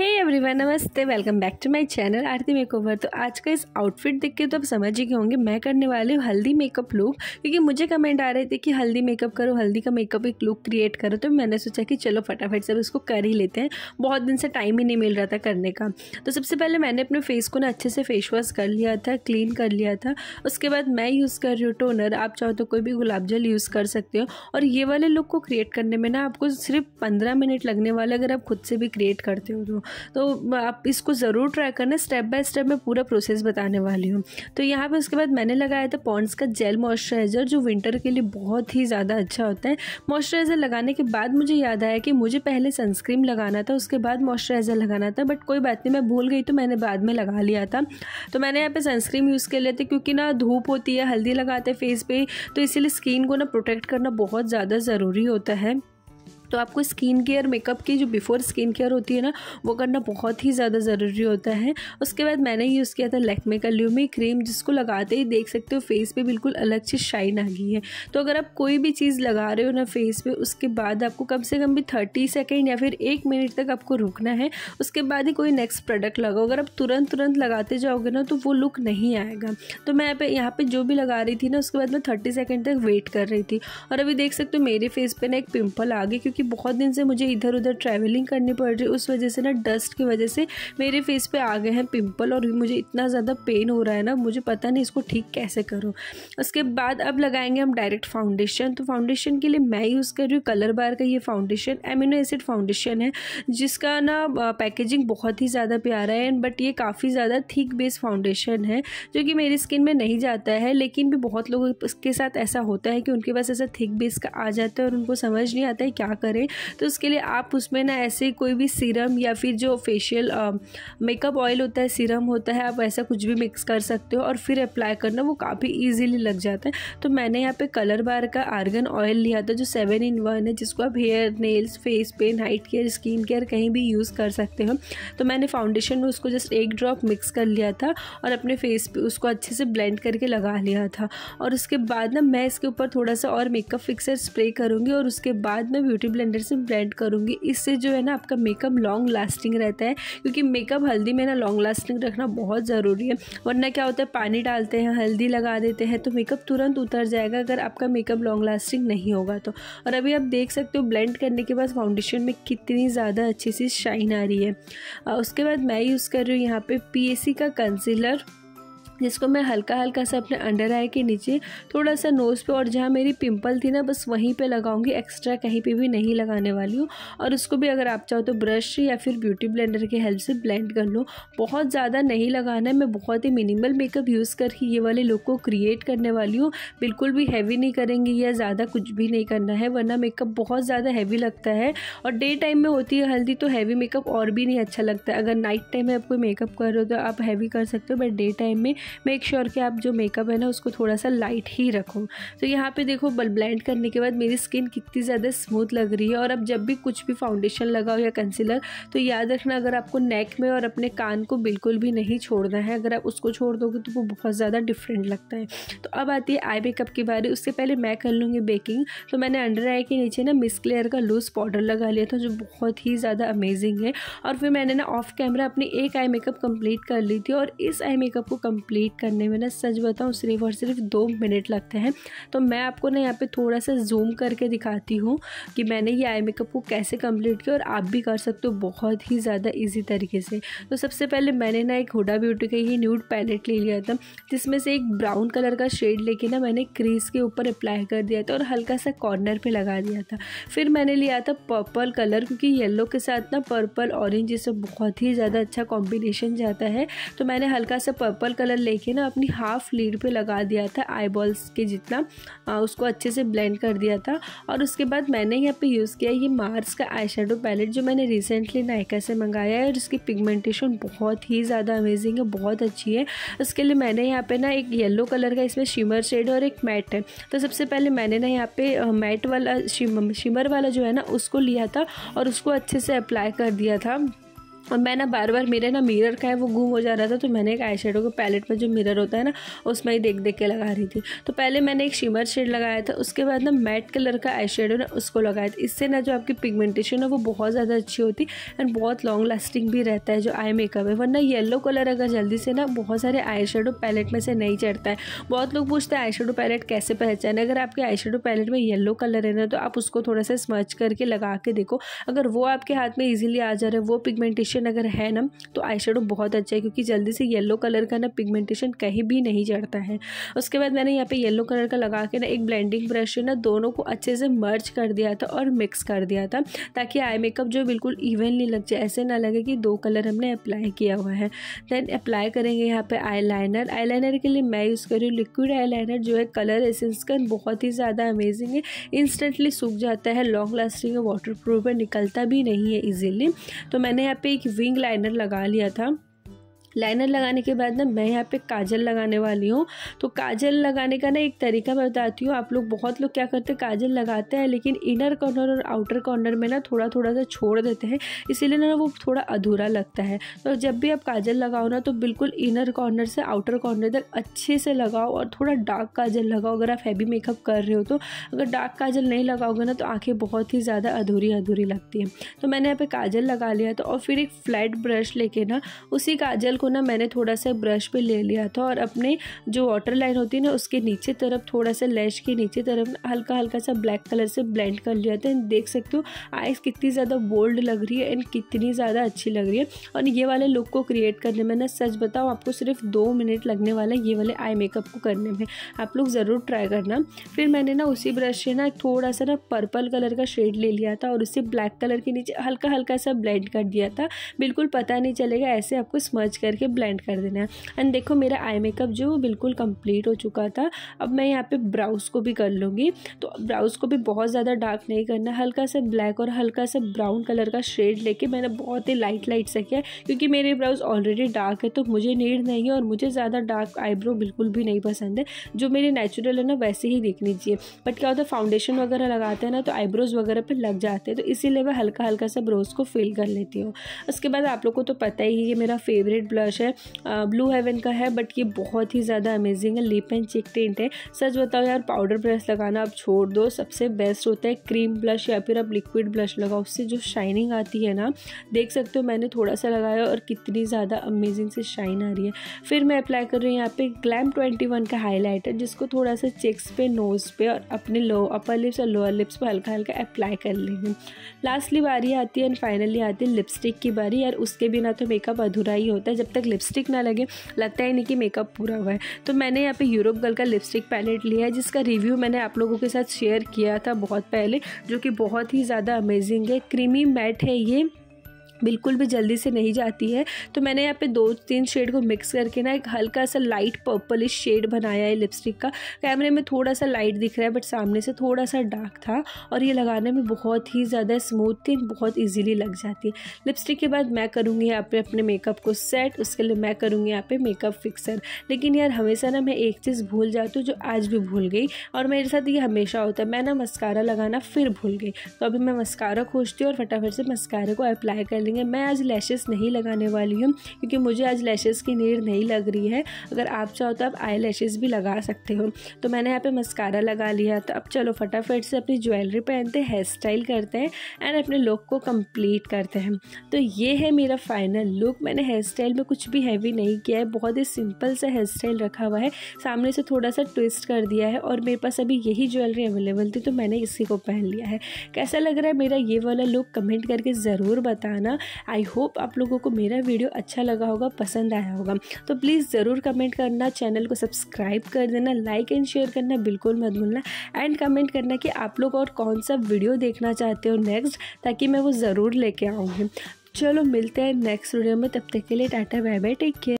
हे everyone नमस्ते welcome back to my channel Aarti makeover तो आज का इस आउटफिट देख के तो आप समझ ही गए होंगे मैं करने वाली हूँ हल्दी मेकअप लुक क्योंकि मुझे कमेंट आ रहे थे कि हल्दी मेकअप करो हल्दी का मेकअप एक लुक क्रिएट करो तो मैंने सोचा कि चलो फटाफट से इसको कर ही लेते हैं बहुत दिन से टाइम ही नहीं मिल रहा था करने का तो सबसे पहले मैंने अपने फेस को ना अच्छे से फेस वॉश कर लिया था क्लीन कर लिया था उसके बाद मैं यूज़ कर रही हूँ टोनर आप चाहो तो कोई भी गुलाब जल यूज़ कर सकते हो और ये वाले लुक को क्रिएट करने में ना आपको सिर्फ पंद्रह मिनट लगने वाला अगर आप खुद से भी क्रिएट करते हो तो तो आप इसको ज़रूर ट्राई करना स्टेप बाय स्टेप मैं पूरा प्रोसेस बताने वाली हूँ तो यहाँ पे उसके बाद मैंने लगाया था पॉन्ड्स का जेल मॉइस्चराइज़र जो विंटर के लिए बहुत ही ज़्यादा अच्छा होता है मॉइस्चराइज़र लगाने के बाद मुझे याद आया कि मुझे पहले सनस्क्रीन लगाना था उसके बाद मॉइस्चराइज़र लगाना था बट कोई बात नहीं मैं भूल गई तो मैंने बाद में लगा लिया था तो मैंने यहाँ पर सनस्क्रीन यूज़ कर लेते क्योंकि ना धूप होती है हल्दी लगाते फेस पर तो इसीलिए स्किन को ना प्रोटेक्ट करना बहुत ज़्यादा ज़रूरी होता है तो आपको स्किन केयर मेकअप की जो बिफोर स्किन केयर होती है ना वो करना बहुत ही ज़्यादा ज़रूरी होता है उसके बाद मैंने यूज़ किया था लैक्मे का ल्यूमी क्रीम जिसको लगाते ही देख सकते हो फेस पे बिल्कुल अलग से शाइन आ गई है तो अगर आप कोई भी चीज़ लगा रहे हो ना फेस पे उसके बाद आपको कम से कम भी थर्टी सेकेंड या फिर एक मिनट तक आपको रुकना है उसके बाद ही कोई नेक्स्ट प्रोडक्ट लगाओ अगर आप तुरंत तुरंत लगाते जाओगे ना तो वो लुक नहीं आएगा तो मैं पे यहाँ पे जो भी लगा रही थी ना उसके बाद मैं थर्टी सेकेंड तक वेट कर रही थी और अभी देख सकते हो मेरे फेस पे ना एक पिंपल आ गई क्योंकि क्योंकि बहुत दिन से मुझे इधर उधर ट्रैवलिंग करनी पड़ रही है उस वजह से ना डस्ट की वजह से मेरे फेस पे आ गए हैं पिंपल और मुझे इतना ज़्यादा पेन हो रहा है ना मुझे पता नहीं इसको ठीक कैसे करूँ उसके बाद अब लगाएंगे हम डायरेक्ट फाउंडेशन तो फाउंडेशन के लिए मैं यूज़ कर रही हूँ कलर बार का ये फाउंडेशन एमिनो एसिड फाउंडेशन है जिसका ना पैकेजिंग बहुत ही ज़्यादा प्यारा है बट ये काफ़ी ज़्यादा थिक बेस फाउंडेशन है जो कि मेरी स्किन में नहीं जाता है लेकिन भी बहुत लोगों के साथ ऐसा होता है कि उनके पास ऐसा थिक बेस का आ जाता है और उनको समझ नहीं आता है क्या कर करें तो उसके लिए आप उसमें ना ऐसे कोई भी सीरम या फिर जो फेशियल मेकअप ऑयल होता है सीरम होता है आप ऐसा कुछ भी मिक्स कर सकते हो और फिर अप्लाई करना वो काफ़ी ईजिली लग जाता है तो मैंने यहाँ पे कलर बार का आर्गन ऑयल लिया था जो सेवन इन वन है जिसको आप hair nails face pen height care skin care कहीं भी यूज़ कर सकते हो तो मैंने फाउंडेशन में उसको जस्ट एक ड्रॉप मिक्स कर लिया था और अपने फेस पे उसको अच्छे से ब्लेंड करके लगा लिया था और उसके बाद ना मैं इसके ऊपर थोड़ा सा और मेकअप फिक्सर स्प्रे करूँगी और उसके बाद मैं ब्यूटी ब्लेंडर से ब्लेंड करूँगी इससे जो है ना आपका मेकअप लॉन्ग लास्टिंग रहता है क्योंकि मेकअप हल्दी में ना लॉन्ग लास्टिंग रखना बहुत ज़रूरी है वरना क्या होता है पानी डालते हैं हल्दी लगा देते हैं तो मेकअप तुरंत उतर जाएगा अगर आपका मेकअप लॉन्ग लास्टिंग नहीं होगा तो और अभी आप देख सकते हो ब्लेंड करने के बाद फाउंडेशन में कितनी ज़्यादा अच्छी सी शाइन आ रही है उसके बाद मैं यूज़ कर रही हूँ यहाँ पे पी का कंसीलर जिसको मैं हल्का हल्का सा अपने अंडर आई के नीचे थोड़ा सा नोज़ पे और जहाँ मेरी पिंपल थी ना बस वहीं पे लगाऊंगी एक्स्ट्रा कहीं पे भी नहीं लगाने वाली हूँ और उसको भी अगर आप चाहो तो ब्रश या फिर ब्यूटी ब्लेंडर की हेल्प से ब्लेंड कर लो बहुत ज़्यादा नहीं लगाना है मैं बहुत ही मिनिमल मेकअप यूज़ करके ये वाले लुक को क्रिएट करने वाली हूँ बिल्कुल भी हैवी नहीं करेंगी या ज़्यादा कुछ भी नहीं करना है वरना मेकअप बहुत ज़्यादा हैवी लगता है और डे टाइम में होती है हल्दी तो हैवी मेकअप और भी नहीं अच्छा लगता है अगर नाइट टाइम में आप कोई मेकअप कर रहे हो तो आप हैवी कर सकते हो बट डे टाइम में मेक श्योर sure कि आप जो मेकअप है ना उसको थोड़ा सा लाइट ही रखो तो यहाँ पे देखो बल ब्लेंड करने के बाद मेरी स्किन कितनी ज़्यादा स्मूथ लग रही है और अब जब भी कुछ भी फाउंडेशन लगाओ या कंसीलर तो याद रखना अगर आपको नेक में और अपने कान को बिल्कुल भी नहीं छोड़ना है अगर आप उसको छोड़ दोगे तो वो बहुत ज़्यादा डिफरेंट लगता है तो अब आती है आई मेकअप के बारे उससे पहले मैं कर लूँगी बेकिंग तो मैंने अंडर आई के नीचे ना मिस क्लेयर का लूज पाउडर लगा लिया था जो बहुत ही ज़्यादा अमेजिंग है और फिर मैंने ना ऑफ कैमरा अपनी एक आई मेकअप कंप्लीट कर ली थी और इस आई मेकअप को कंप्लीट कंप्लीट करने में ना सच बताऊँ सिर्फ और सिर्फ दो मिनट लगते हैं तो मैं आपको ना यहाँ पे थोड़ा सा जूम करके दिखाती हूँ कि मैंने ये आई मेकअप को कैसे कंप्लीट किया और आप भी कर सकते हो बहुत ही ज़्यादा ईजी तरीके से तो सबसे पहले मैंने ना एक हुडा ब्यूटी का ही न्यूड पैलेट ले लिया था जिसमें से एक ब्राउन कलर का शेड लेके ना मैंने क्रीज के ऊपर अप्लाई कर दिया था और हल्का सा कॉर्नर पर लगा दिया था फिर मैंने लिया था पर्पल कलर क्योंकि येल्लो के साथ ना पर्पल ऑरेंज ये बहुत ही ज़्यादा अच्छा कॉम्बिनेशन जाता है तो मैंने हल्का सा पर्पल कलर लेके ना अपनी हाफ लीड पे लगा दिया था आई बॉल्स के जितना आ, उसको अच्छे से ब्लेंड कर दिया था और उसके बाद मैंने यहाँ पे यूज़ किया ये मार्स का आई शेडो पैलेट जो मैंने रिसेंटली नायका से मंगाया है और इसकी पिगमेंटेशन बहुत ही ज़्यादा अमेजिंग है बहुत अच्छी है उसके लिए मैंने यहाँ पे ना एक येलो कलर का इसमें शिमर शेड है और एक मैट है तो सबसे पहले मैंने ना यहाँ पे मैट वाला शिमर वाला जो है ना उसको लिया था और उसको अच्छे से अप्लाई कर दिया था और मैं ना बार बार मेरे ना मिरर का है वो गुम हो जा रहा था तो मैंने एक आई शेडो के पैलेट में जो मिरर होता है ना उसमें ही देख देख के लगा रही थी तो पहले मैंने एक शिमर शेड लगाया था उसके बाद ना मैट कलर का आई शेडो ना उसको लगाया था इससे ना जो आपकी पिगमेंटेशन है वो बहुत ज़्यादा अच्छी होती एंड बहुत लॉन्ग लास्टिंग भी रहता है जो आई मेकअप है वरना येलो कलर अगर जल्दी से ना बहुत सारे आई शेडो पैलेट में से नहीं चढ़ता है बहुत लोग पूछते हैं आई शेडो पैलेट कैसे पहचाने अगर आपके आई शेडो पैलेट में येलो कलर है ना तो आप उसको थोड़ा सा स्मर्च करके लगा के देखो अगर वो आपके हाथ में ईजिली आ जा रहा है वो पिगमेंटेशन पिगमेंटेशन अगर है ना तो आई बहुत अच्छा है क्योंकि जल्दी से येलो कलर का ना पिगमेंटेशन कहीं भी नहीं चढ़ता है उसके बाद मैंने यहाँ पे येलो कलर का लगा के ना एक ब्लेंडिंग ब्रश है ना दोनों को अच्छे से मर्ज कर दिया था और मिक्स कर दिया था ताकि आई मेकअप जो बिल्कुल इवनली लग जाए ऐसे ना लगे कि दो कलर हमने अप्लाई किया हुआ है देन अप्लाई करेंगे यहाँ लाइनर आईलाइनर आईलाइनर के लिए मैं यूज़ कर रही हूँ लिक्विड आईलाइनर जो है कलर एसेंस का बहुत ही ज़्यादा अमेजिंग है इंस्टेंटली सूख जाता है लॉन्ग लास्टिंग है वाटर प्रूफ है निकलता भी नहीं है ईजिली तो मैंने यहाँ पे एक विंग लाइनर लगा लिया था लाइनर लगाने के बाद ना मैं यहाँ पे काजल लगाने वाली हूँ तो काजल लगाने का ना एक तरीका मैं बताती हूँ आप लोग बहुत लोग क्या करते हैं काजल लगाते हैं लेकिन इनर कॉर्नर और आउटर कॉर्नर में ना थोड़ा थोड़ा सा छोड़ देते हैं इसीलिए ना वो थोड़ा अधूरा लगता है तो जब भी आप काजल लगाओ ना तो बिल्कुल इनर कॉर्नर से आउटर कॉर्नर तक अच्छे से लगाओ और थोड़ा डार्क काजल लगाओ अगर आप हैवी मेकअप कर रहे हो तो अगर डार्क काजल नहीं लगाओगे ना तो आँखें बहुत ही ज़्यादा अधूरी अधूरी लगती हैं तो मैंने यहाँ पर काजल लगा लिया था तो और फिर एक फ्लैट ब्रश लेके ना उसी काजल को ना मैंने थोड़ा सा ब्रश पे ले लिया था और अपने जो वाटर लाइन होती है ना उसके नीचे तरफ थोड़ा सा लैश के नीचे तरफ हल्का हल्का सा ब्लैक कलर से ब्लेंड कर लिया था देख सकते हो आइज़ कितनी ज़्यादा बोल्ड लग रही है एंड कितनी ज़्यादा अच्छी लग रही है और ये वाले लुक को क्रिएट करने में ना सच बताओ आपको सिर्फ दो मिनट लगने वाला ये वाले आई मेकअप को करने में आप लोग ज़रूर ट्राई करना फिर मैंने ना उसी ब्रश से ना थोड़ा सा ना पर्पल कलर का शेड ले लिया था और उसे ब्लैक कलर के नीचे हल्का हल्का सा ब्लेंड कर दिया था बिल्कुल पता नहीं चलेगा ऐसे आपको स्मर्च कर करके ब्लेंड कर देना है एंड देखो मेरा आई मेकअप जो बिल्कुल कंप्लीट हो चुका था अब मैं यहाँ पे ब्राउज को भी कर लूँगी तो ब्राउज को भी बहुत ज़्यादा डार्क नहीं करना हल्का सा ब्लैक और हल्का सा ब्राउन कलर का शेड लेके मैंने बहुत ही लाइट लाइट सा किया क्योंकि मेरे ब्राउज ऑलरेडी डार्क है तो मुझे नीड नहीं है और मुझे ज़्यादा डार्क आईब्रो बिल्कुल भी नहीं पसंद है जो मेरे नेचुरल है ना वैसे ही दिखनी चाहिए बट क्या होता है फाउंडेशन वगैरह लगाते हैं ना तो आईब्रोज वगैरह पर लग जाते हैं तो इसीलिए मैं हल्का हल्का सा ब्रोज को फिल कर लेती हूँ उसके बाद आप लोग को तो पता ही है मेरा फेवरेट ब्रश है ब्लू हेवन का है बट ये बहुत ही ज़्यादा अमेजिंग है लिप एंड चिक टेंट है सच बताओ यार पाउडर ब्रश लगाना आप छोड़ दो सबसे बेस्ट होता है क्रीम ब्लश या फिर आप लिक्विड ब्लश लगाओ उससे जो शाइनिंग आती है ना देख सकते हो मैंने थोड़ा सा लगाया और कितनी ज़्यादा अमेजिंग से शाइन आ रही है फिर मैं अप्लाई कर रही हूँ यहाँ पे ग्लैम ट्वेंटी वन का हाईलाइटर जिसको थोड़ा सा चेक्स पे नोज़ पे और अपने लो अपर लिप्स और लोअर लिप्स पर हल्का हल्का अप्लाई कर लेंगे लास्टली बारी आती है एंड फाइनली आती है लिपस्टिक की बारी यार उसके बिना तो मेकअप अधूरा ही होता है जब तक लिपस्टिक ना लगे लगता ही नहीं कि मेकअप पूरा हुआ है तो मैंने यहाँ पे यूरोप गर्ल का लिपस्टिक पैलेट लिया है जिसका रिव्यू मैंने आप लोगों के साथ शेयर किया था बहुत पहले जो कि बहुत ही ज़्यादा अमेजिंग है क्रीमी मैट है ये बिल्कुल भी जल्दी से नहीं जाती है तो मैंने यहाँ पे दो तीन शेड को मिक्स करके ना एक हल्का सा लाइट पर्पलिश शेड बनाया है लिपस्टिक का कैमरे में थोड़ा सा लाइट दिख रहा है बट सामने से थोड़ा सा डार्क था और ये लगाने में बहुत ही ज़्यादा स्मूथ थी बहुत ईजिली लग जाती है लिपस्टिक के बाद मैं करूँगी यहाँ पर अपने मेकअप को सेट उसके लिए मैं करूँगी यहाँ पे मेकअप फिक्सर लेकिन यार हमेशा ना मैं एक चीज़ भूल जाती हूँ जो आज भी भूल गई और मेरे साथ ये हमेशा होता है मैं ना मस्कारा लगाना फिर भूल गई तो अभी मैं मस्कारा खोजती हूँ और फटाफट से मस्कारा को अप्लाई कर करेंगे मैं आज लैशेस नहीं लगाने वाली हूँ क्योंकि मुझे आज लैशेस की नीड नहीं लग रही है अगर आप चाहो तो आप आई लैशेस भी लगा सकते हो तो मैंने यहाँ पे मस्कारा लगा लिया तो अब चलो फटाफट से अपनी ज्वेलरी पहनते हैं हेयर स्टाइल करते हैं एंड अपने लुक को कम्प्लीट करते हैं तो ये है मेरा फाइनल लुक मैंने हेयर स्टाइल में कुछ भी हैवी नहीं किया है बहुत ही सिंपल सा हेयर स्टाइल रखा हुआ है सामने से थोड़ा सा ट्विस्ट कर दिया है और मेरे पास अभी यही ज्वेलरी अवेलेबल थी तो मैंने इसी को पहन लिया है कैसा लग रहा है मेरा ये वाला लुक कमेंट करके ज़रूर बताना आई होप आप लोगों को मेरा वीडियो अच्छा लगा होगा पसंद आया होगा तो प्लीज़ ज़रूर कमेंट करना चैनल को सब्सक्राइब कर देना लाइक एंड शेयर करना बिल्कुल मत भूलना एंड कमेंट करना कि आप लोग और कौन सा वीडियो देखना चाहते हो नेक्स्ट ताकि मैं वो ज़रूर लेके आऊँगी चलो मिलते हैं नेक्स्ट वीडियो में तब तक के लिए tata bye bye take care